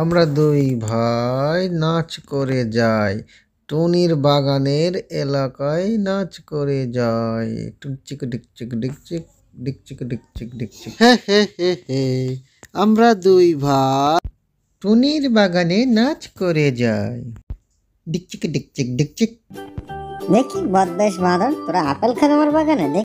আমরা দুই ভাই নাচ করে যাই টুনির বাগানের এলাকায় নাচ করে যাই টুকচিক ডিকচিক ডিকচিক ডিকচিক ডিকচিক ডিকচিক হে হে হে হে আমরা দুই ভাই টুনির বাগানে নাচ করে যাই ডিকচিক ডিকচিক ডিকচিক দেখি বদমাইশ মাদন তোরা আপেল খান আমার বাগানে